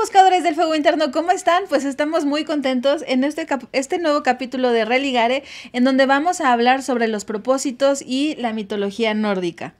buscadores del fuego interno, ¿cómo están? Pues estamos muy contentos en este, este nuevo capítulo de Religare, en donde vamos a hablar sobre los propósitos y la mitología nórdica.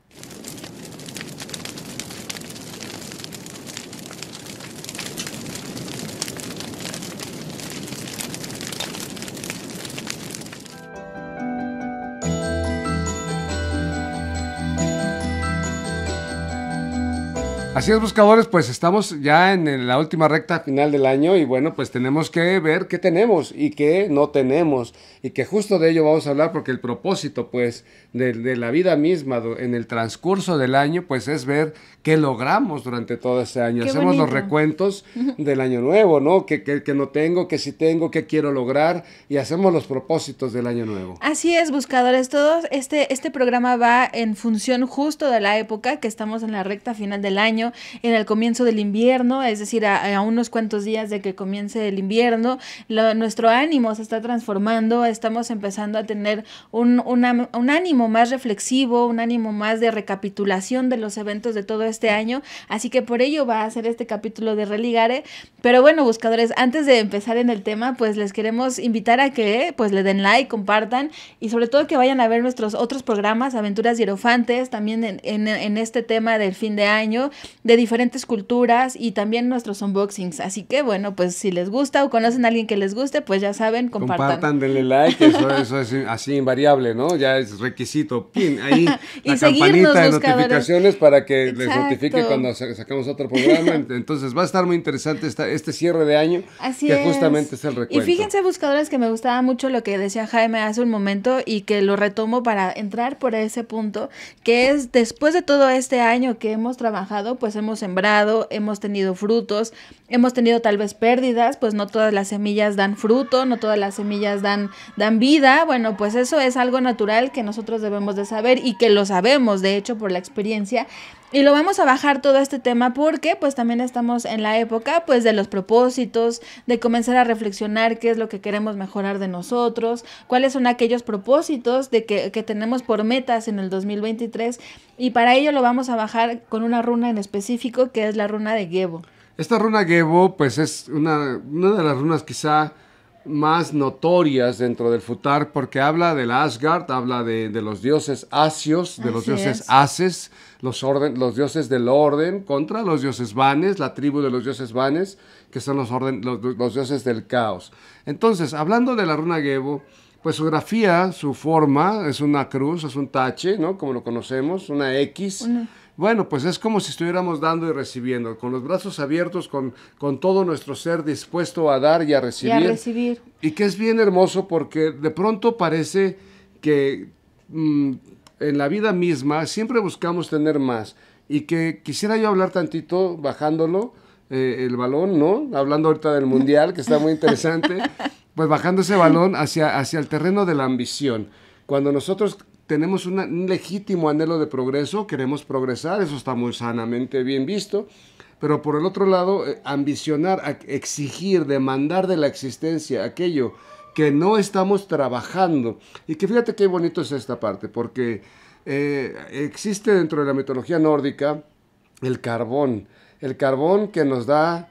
Así es, buscadores, pues estamos ya en la última recta final del año y bueno, pues tenemos que ver qué tenemos y qué no tenemos y que justo de ello vamos a hablar porque el propósito pues de, la vida misma en el transcurso del año pues es ver qué logramos durante todo ese año. Hacemos los recuentos del año nuevo, ¿no? Que, que, no tengo, que si sí tengo, que quiero lograr y hacemos los propósitos del año nuevo. Así es, buscadores, todos este, este programa va en función justo de la época que estamos en la recta final del año en el comienzo del invierno, es decir, a, unos cuantos días de que comience el invierno, nuestro ánimo se está transformando, estamos empezando a tener un, un ánimo más reflexivo, un ánimo más de recapitulación de los eventos de todo este año, así que por ello va a ser este capítulo de Religare, pero bueno, buscadores, antes de empezar en el tema, pues les queremos invitar a que pues le den like, compartan y sobre todo que vayan a ver nuestros otros programas, Aventuras Hierofantes, también en, en este tema del fin de año, de diferentes culturas y también nuestros unboxings. Así que bueno, pues si les gusta o conocen a alguien que les guste, pues ya saben, compartan. Compartan, denle like, eso, es así invariable, ¿no? Ya es requisito, pin, ahí y la campanita de notificaciones para que les notifique cuando sacamos otro programa. Entonces va a estar muy interesante este cierre de año, que justamente es el recuento. Y fíjense, buscadores, que me gustaba mucho lo que decía Jaime hace un momento y que lo retomo para entrar por ese punto, que es después de todo este año que hemos trabajado, pues hemos sembrado, hemos tenido frutos, hemos tenido tal vez pérdidas, pues no todas las semillas dan fruto, no todas las semillas dan, dan vida. Bueno, pues eso es algo natural que nosotros debemos de saber y que lo sabemos, de hecho, por la experiencia y lo vamos a bajar todo este tema porque pues también estamos en la época pues de los propósitos, de comenzar a reflexionar qué es lo que queremos mejorar de nosotros, cuáles son aquellos propósitos de que, que tenemos por metas en el 2023 y para ello lo vamos a bajar con una runa en específico que es la runa de Gebo. Esta runa Gebo pues es una, una de las runas quizá más notorias dentro del futar porque habla del Asgard, habla de, los dioses asios, de los dioses ases, los, orden, los dioses del orden contra los dioses vanes, la tribu de los dioses vanes, que son los, orden, los, dioses del caos. Entonces, hablando de la runa Gebo, pues su grafía, su forma, es una cruz, es un tache, ¿no? Como lo conocemos, una X. Bueno, pues es como si estuviéramos dando y recibiendo, con los brazos abiertos, con, con todo nuestro ser dispuesto a dar y a recibir. Y que es bien hermoso porque de pronto parece que mm, en la vida misma siempre buscamos tener más. Y que quisiera yo hablar tantito, bajándolo, eh, el balón, ¿no? Hablando ahorita del Mundial, que está muy interesante. pues bajando ese balón hacia, hacia el terreno de la ambición. Cuando nosotros tenemos un legítimo anhelo de progreso, queremos progresar, eso está muy sanamente bien visto, pero por el otro lado, eh, ambicionar, exigir, demandar de la existencia aquello que no estamos trabajando. Y que fíjate qué bonito es esta parte, porque eh, existe dentro de la mitología nórdica el carbón, el carbón que nos da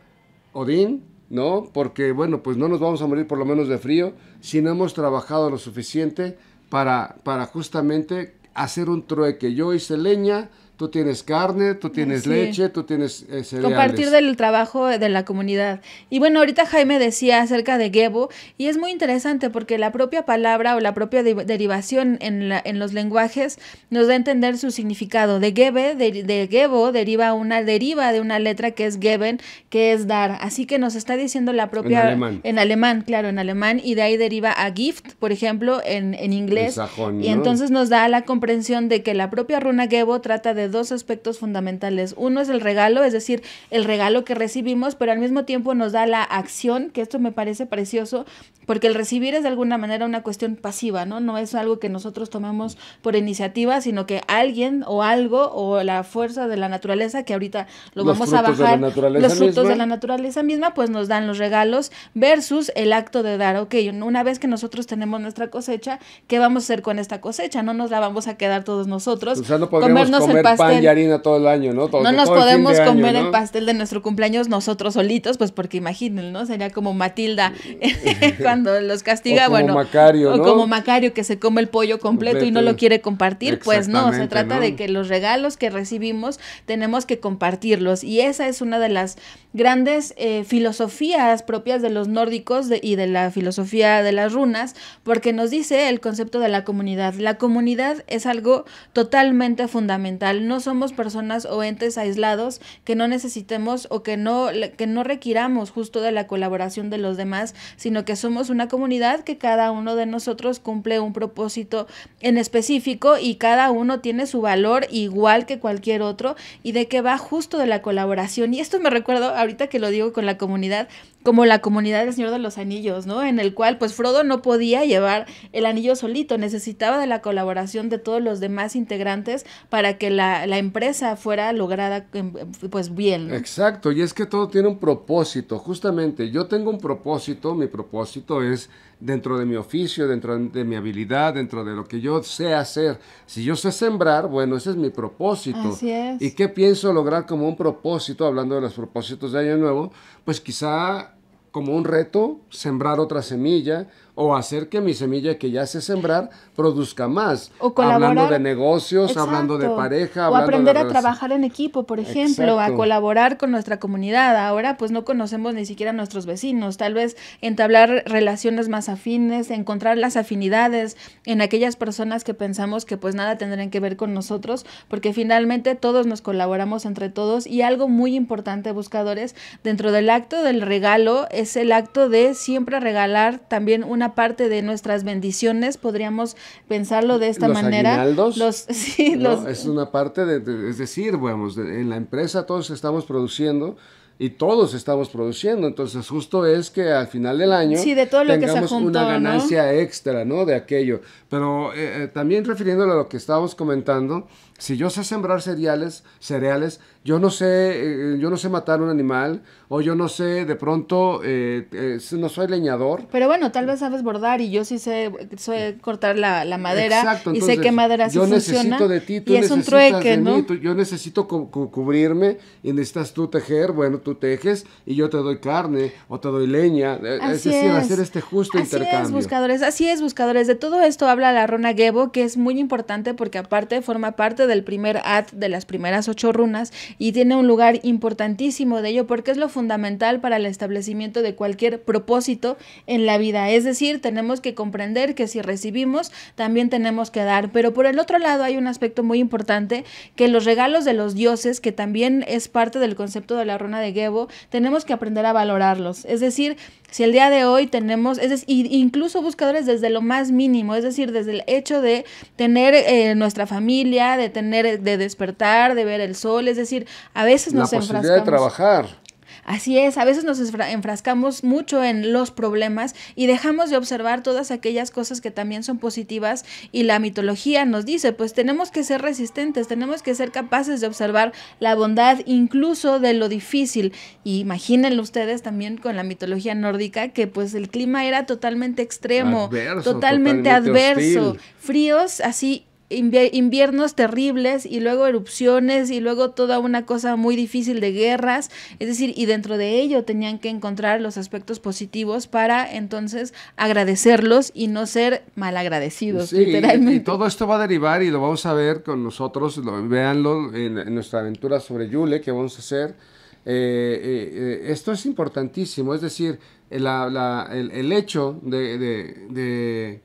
Odín, ¿no? Porque, bueno, pues no nos vamos a morir por lo menos de frío si no hemos trabajado lo suficiente para, para justamente hacer un trueque. Yo hice leña, tú tienes carne, tú tienes leche, tú tienes eh, cereales. Compartir del trabajo de la comunidad. Y bueno, ahorita Jaime decía acerca de Gebo, y es muy interesante porque la propia palabra o la propia derivación en, en, los lenguajes nos da a entender su significado. De Gebe, de, Gebo, deriva una deriva de una letra que es Geben, que es dar. Así que nos está diciendo la propia... En alemán. En alemán, claro, en alemán, y de ahí deriva a gift, por ejemplo, en, inglés. Y entonces nos da la comprensión de que la propia runa Gebo trata de dos aspectos fundamentales. Uno es el regalo, es decir, el regalo que recibimos, pero al mismo tiempo nos da la acción, que esto me parece precioso, porque el recibir es de alguna manera una cuestión pasiva, ¿no? No es algo que nosotros tomamos por iniciativa, sino que alguien o algo o la fuerza de la naturaleza, que ahorita lo vamos a bajar, los frutos de la naturaleza misma, pues nos dan los regalos versus el acto de dar, ok, una vez que nosotros tenemos nuestra cosecha, ¿qué vamos a hacer con esta cosecha? No nos la vamos a quedar todos nosotros. comernos pan y harina todo el año, ¿no? no nos podemos comer el pastel de nuestro cumpleaños nosotros solitos, pues porque imaginen, ¿no? Sería como Matilda cuando los castiga, o como Macario, ¿no? O como Macario que se come el pollo completo, y no lo quiere compartir, pues no, se trata de que los regalos que recibimos tenemos que compartirlos y esa es una de las grandes eh, filosofías propias de los nórdicos y de la filosofía de las runas, porque nos dice el concepto de la comunidad. La comunidad es algo totalmente fundamental no somos personas o entes aislados que no necesitemos o que no, que no requiramos justo de la colaboración de los demás, sino que somos una comunidad que cada uno de nosotros cumple un propósito en específico y cada uno tiene su valor igual que cualquier otro y de que va justo de la colaboración. Y esto me recuerdo ahorita que lo digo con la comunidad, como la comunidad del Señor de los Anillos, ¿no? En el cual pues Frodo no podía llevar el anillo solito, necesitaba de la colaboración de todos los demás integrantes para que la, la empresa fuera lograda em, em, pues bien. Exacto, y es que todo tiene un propósito, justamente yo tengo un propósito, mi propósito es dentro de mi oficio, dentro de mi habilidad, dentro de lo que yo sé hacer. Si yo sé sembrar, bueno, ese es mi propósito. Así es. ¿Y qué pienso lograr como un propósito, hablando de los propósitos de Año Nuevo? Pues quizá como un reto sembrar otra semilla o hacer que mi semilla que ya sé sembrar produzca más. O colaborar. Hablando de negocios, hablando de pareja. o aprender a trabajar en equipo, por ejemplo, a colaborar con nuestra comunidad. Ahora pues no conocemos ni siquiera a nuestros vecinos. Tal vez entablar relaciones más afines, encontrar las afinidades en aquellas personas que pensamos que pues nada tendrán que ver con nosotros, porque finalmente todos nos colaboramos entre todos y algo muy importante, buscadores, dentro del acto del regalo es el acto de siempre regalar también una parte de nuestras bendiciones, podríamos pensarlo de esta manera. los sí, Es una parte de, es decir, bueno, en la empresa todos estamos produciendo y todos estamos produciendo. Entonces, justo es que al final del año de todo lo tengamos que una ganancia extra, ¿no? De aquello. Pero eh, eh, también refiriéndolo a lo que estábamos comentando, si yo sé sembrar cereales, cereales, yo no sé, eh, yo no sé matar un animal, o yo no sé, de pronto, eh, eh, no soy leñador. Pero bueno, tal vez sabes bordar y yo sí sé, cortar la, la madera Exacto, y sé qué madera sí yo funciona. Yo necesito de ti, tú y es un trueque, de ¿no? Mí, yo necesito cubrirme y necesitas tú tejer, bueno, tú tejes y yo te doy carne o te doy leña. Este así es decir, hacer este justo intercambio. Así es, buscadores, así es, buscadores. De todo esto habla la Rona Gebo, que es muy importante porque aparte forma parte de del primer ad de las primeras ocho runas y tiene un lugar importantísimo de ello porque es lo fundamental para el establecimiento de cualquier propósito en la vida. Es decir, tenemos que comprender que si recibimos, también tenemos que dar. Pero por el otro lado hay un aspecto muy importante que los regalos de los dioses, que también es parte del concepto de la runa de Gebo, tenemos que aprender a valorarlos. Es decir, si el día de hoy tenemos, es incluso buscadores desde lo más mínimo, es decir, desde el hecho de tener eh, nuestra familia, de tener, de despertar, de ver el sol, es decir, a veces nos la posibilidad de trabajar. Así es, a veces nos enfrascamos mucho en los problemas y dejamos de observar todas aquellas cosas que también son positivas y la mitología nos dice, pues tenemos que ser resistentes, tenemos que ser capaces de observar la bondad incluso de lo difícil. Y imagínenlo ustedes también con la mitología nórdica que pues el clima era totalmente extremo, totalmente, adverso, fríos así inviernos terribles y luego erupciones y luego toda una cosa muy difícil de guerras, es decir, y dentro de ello tenían que encontrar los aspectos positivos para entonces agradecerlos y no ser malagradecidos, literalmente. Y, todo esto va a derivar y lo vamos a ver con nosotros, lo, véanlo en, nuestra aventura sobre Yule que vamos a hacer. Eh, eh, eh, esto es importantísimo, es decir, el, hecho de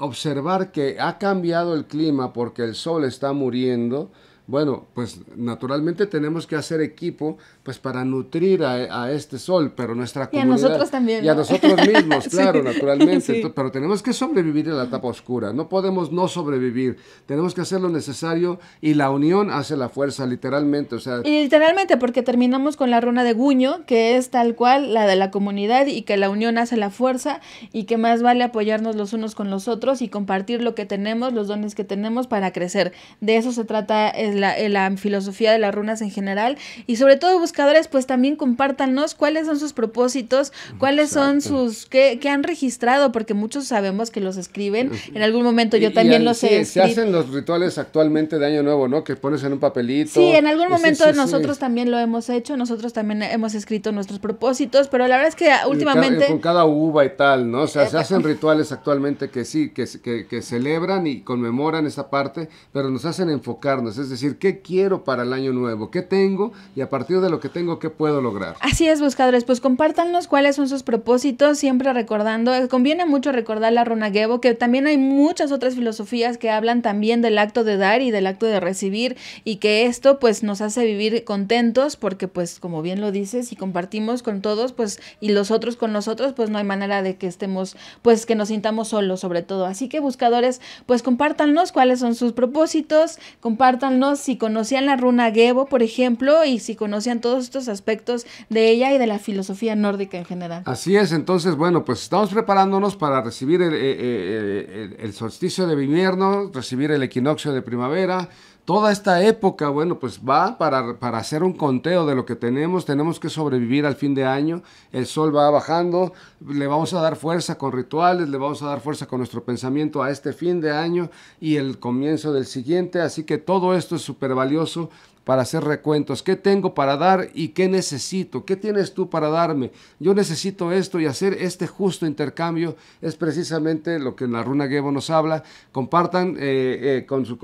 observar que ha cambiado el clima porque el sol está muriendo, bueno, pues naturalmente tenemos que hacer equipo pues para nutrir a, este sol, pero nuestra comunidad. Y a nosotros también. Y a nosotros mismos, claro, naturalmente. pero tenemos que sobrevivir en la etapa oscura. No podemos no sobrevivir. Tenemos que hacer lo necesario y la unión hace la fuerza, literalmente. O sea, y literalmente, porque terminamos con la runa de Guño, que es tal cual la de la comunidad y que la unión hace la fuerza y que más vale apoyarnos los unos con los otros y compartir lo que tenemos, los dones que tenemos para crecer. De eso se trata es eh, la, filosofía de las runas en general. Y sobre todo, buscadores, pues también compártanos cuáles son sus propósitos, cuáles son sus, qué, han registrado, porque muchos sabemos que los escriben. En algún momento yo también lo los sí, Se hacen los rituales actualmente de Año Nuevo, ¿no? Que pones en un papelito. Sí, en algún momento nosotros también lo hemos hecho, nosotros también hemos escrito nuestros propósitos, pero la verdad es que últimamente... Con cada uva y tal, ¿no? sea, se eh, hacen eh, rituales actualmente que sí, que, que, que celebran y conmemoran esa parte, pero nos hacen enfocarnos, es decir, decir, ¿qué quiero para el año nuevo? ¿Qué tengo? Y a partir de lo que tengo, ¿qué puedo lograr? Así es, buscadores. Pues compártanos cuáles son sus propósitos, siempre recordando. Eh, conviene mucho recordar la Ronaguevo, que también hay muchas otras filosofías que hablan también del acto de dar y del acto de recibir y que esto pues nos hace vivir contentos porque pues como bien lo dices, si compartimos con todos pues y los otros con nosotros pues no hay manera de que estemos pues que nos sintamos solos sobre todo. Así que buscadores pues compártanos cuáles son sus propósitos, compártanos si conocían la runa Gebo, por ejemplo, y si conocían todos estos aspectos de ella y de la filosofía nórdica en general. Así es, entonces, bueno, pues estamos preparándonos para recibir el, eh, eh, el solsticio de invierno, recibir el equinoccio de primavera, toda esta época, bueno, pues va para, para, hacer un conteo de lo que tenemos. Tenemos que sobrevivir al fin de año. El sol va bajando. Le vamos a dar fuerza con rituales, le vamos a dar fuerza con nuestro pensamiento a este fin de año y el comienzo del siguiente. Así que todo esto es súper valioso para hacer recuentos. ¿Qué tengo para dar y qué necesito? ¿Qué tienes tú para darme? Yo necesito esto y hacer este justo intercambio es precisamente lo que en la runa Gebo nos habla. Compartan eh, eh, con, sus,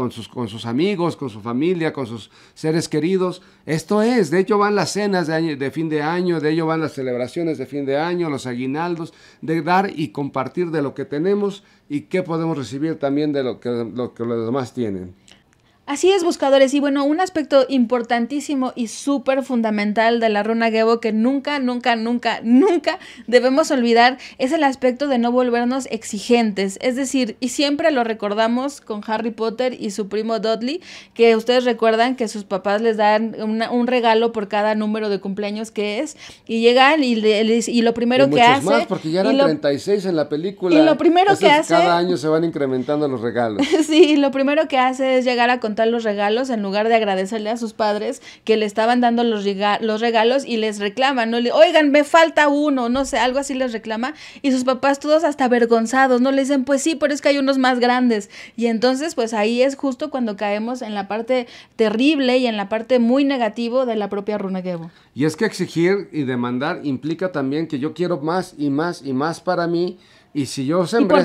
amigos, con su familia, con sus seres queridos. Esto es, de hecho van las cenas de, fin de año, de ello van las celebraciones de fin de año, los aguinaldos, de dar y compartir de lo que tenemos y qué podemos recibir también de lo que los demás tienen. Así es, buscadores. Y bueno, un aspecto importantísimo y súper fundamental de la runa Gebo que nunca, nunca, nunca, nunca debemos olvidar es el aspecto de no volvernos exigentes. Es decir, y siempre lo recordamos con Harry Potter y su primo Dudley, que ustedes recuerdan que sus papás les dan un regalo por cada número de cumpleaños que es. Y llegan y, y lo primero que hace. más, porque ya eran 36 en la película. Y lo primero que hace. Cada año se van incrementando los regalos. sí, lo primero que hace es llegar a contar los regalos en lugar de agradecerle a sus padres que le estaban dando los, regalos y les reclaman, ¿no? Le, Oigan, me falta uno, no sé, algo así les reclama. Y sus papás todos hasta avergonzados, ¿no? Le dicen, pues sí, pero es que hay unos más grandes. Y entonces, pues ahí es justo cuando caemos en la parte terrible y en la parte muy negativa de la propia Runegevo. Y es que exigir y demandar implica también que yo quiero más y más y más para mí y si yo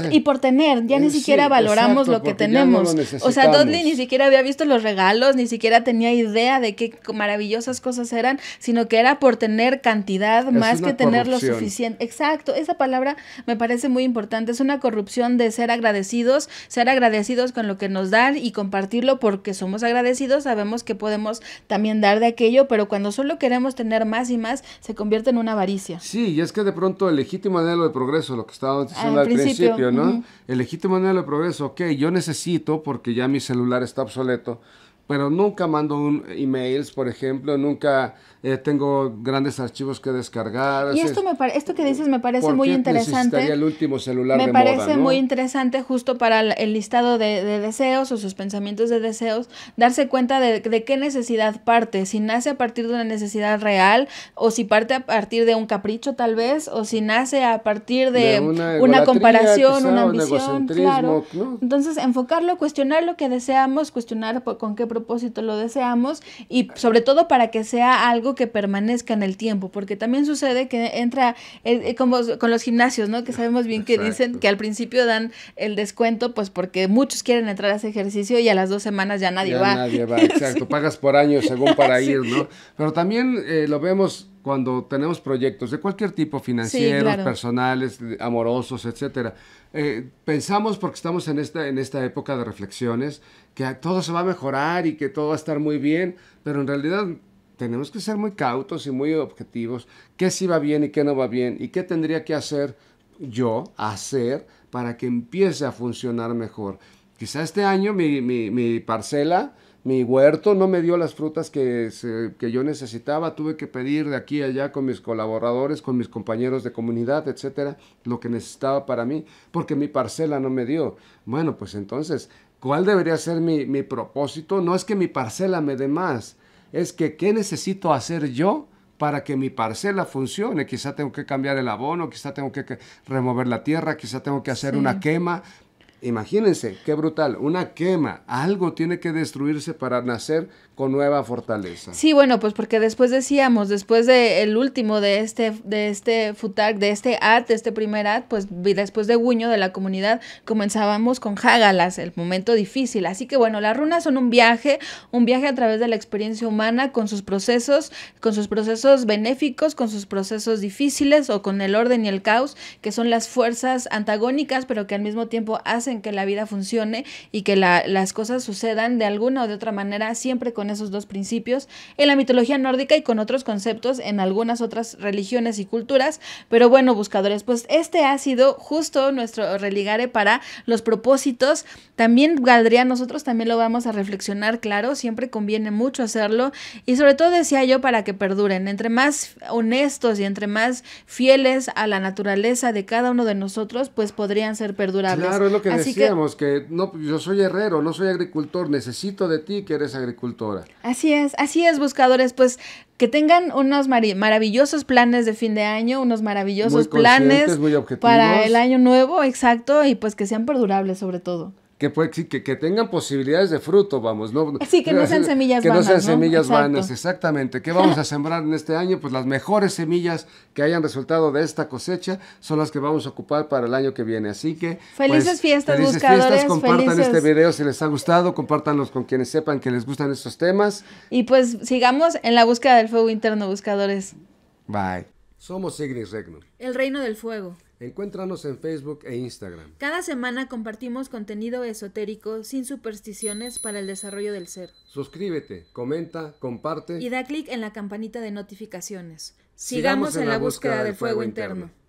Y por, tener, ya ni eh, siquiera valoramos lo que tenemos. o sea, Dudley ni siquiera había visto los regalos, ni siquiera tenía idea de qué maravillosas cosas eran, sino que era por tener cantidad más que tener lo suficiente. Exacto, esa palabra me parece muy importante. Es una corrupción de ser agradecidos, ser agradecidos con lo que nos dan y compartirlo porque somos agradecidos, sabemos que podemos también dar de aquello, pero cuando solo queremos tener más y más, se convierte en una avaricia. Sí, y es que de pronto el legítimo anhelo de progreso, lo que estaba diciendo al, principio, ¿no? El legítimo de progreso, ok, yo necesito, porque ya mi celular está obsoleto, pero nunca mando un emails, por ejemplo, nunca eh, tengo grandes archivos que descargar. Y esto, me esto que dices me parece muy interesante. el último celular Me parece muy interesante justo para el listado de, deseos o sus pensamientos de deseos, darse cuenta de, de qué necesidad parte, si nace a partir de una necesidad real o si parte a partir de un capricho tal vez o si nace a partir de, una, comparación, una ambición. Claro. Entonces, enfocarlo, cuestionar lo que deseamos, cuestionar con qué propósito propósito lo deseamos y sobre todo para que sea algo que permanezca en el tiempo, porque también sucede que entra eh, eh, como con los gimnasios, ¿no? Que sabemos bien que dicen que al principio dan el descuento, pues porque muchos quieren entrar a ese ejercicio y a las dos semanas ya nadie va. Nadie va. Exacto, pagas por año según para ir, ¿no? Pero también eh, lo vemos cuando tenemos proyectos de cualquier tipo, financieros, personales, amorosos, etcétera, eh, pensamos porque estamos en esta, en esta época de reflexiones que todo se va a mejorar y que todo va a estar muy bien, pero en realidad tenemos que ser muy cautos y muy objetivos, qué sí va bien y qué no va bien y qué tendría que hacer yo, hacer para que empiece a funcionar mejor. Quizá este año mi, mi, mi parcela mi huerto no me dio las frutas que, que, yo necesitaba, tuve que pedir de aquí a allá con mis colaboradores, con mis compañeros de comunidad, etcétera, lo que necesitaba para mí, porque mi parcela no me dio. Bueno, pues entonces, ¿cuál debería ser mi, propósito? No es que mi parcela me dé más, es que ¿qué necesito hacer yo? para que mi parcela funcione. Quizá tengo que cambiar el abono, quizá tengo que remover la tierra, quizá tengo que hacer una quema, Imagínense, qué brutal, una quema, algo tiene que destruirse para nacer con nueva fortaleza. Sí, bueno, pues porque después decíamos, después del último de este, de este de este ad, de este primer ad, pues después de Guño de la comunidad, comenzábamos con Hágalas, el momento difícil. Así que bueno, las runas son un viaje, un viaje a través de la experiencia humana, con sus procesos, con sus procesos benéficos, con sus procesos difíciles o con el orden y el caos, que son las fuerzas antagónicas, pero que al mismo tiempo hacen en que la vida funcione y que las cosas sucedan de alguna o de otra manera, siempre con esos dos principios, en la mitología nórdica y con otros conceptos en algunas otras religiones y culturas. Pero bueno, buscadores, pues este ha sido justo nuestro religare para los propósitos. También valdría nosotros también lo vamos a reflexionar, claro, siempre conviene mucho hacerlo y sobre todo decía yo para que perduren, entre más honestos y entre más fieles a la naturaleza de cada uno de nosotros, pues podrían ser perdurables. Claro, es lo que decíamos que... que... no, pues, yo soy herrero, no soy agricultor, necesito de ti que eres agricultora. Así es, así es, buscadores, pues que tengan unos maravillosos planes de fin de año, unos maravillosos planes para el año nuevo, exacto, y pues que sean perdurables sobre todo que, que, tengan posibilidades de fruto, vamos. ¿no? Sí, que no sean semillas vanas. Que no sean semillas vanas, exactamente. ¿Qué vamos a sembrar en este año? Pues las mejores semillas que hayan resultado de esta cosecha son las que vamos a ocupar para el año que viene. Así que. Felices pues, fiestas, buscadores. felices Fiestas. Compartan este video si les ha gustado, compartanlos con quienes sepan que les gustan estos temas. Y pues sigamos en la búsqueda del fuego interno, buscadores. Bye. Somos Ignis Regnum. El reino del fuego. Encuéntranos en Facebook e Instagram. Cada semana compartimos contenido esotérico sin supersticiones para el desarrollo del ser. Suscríbete, comenta, comparte y da clic en la campanita de notificaciones. Sigamos, en, la búsqueda, de del fuego, interno.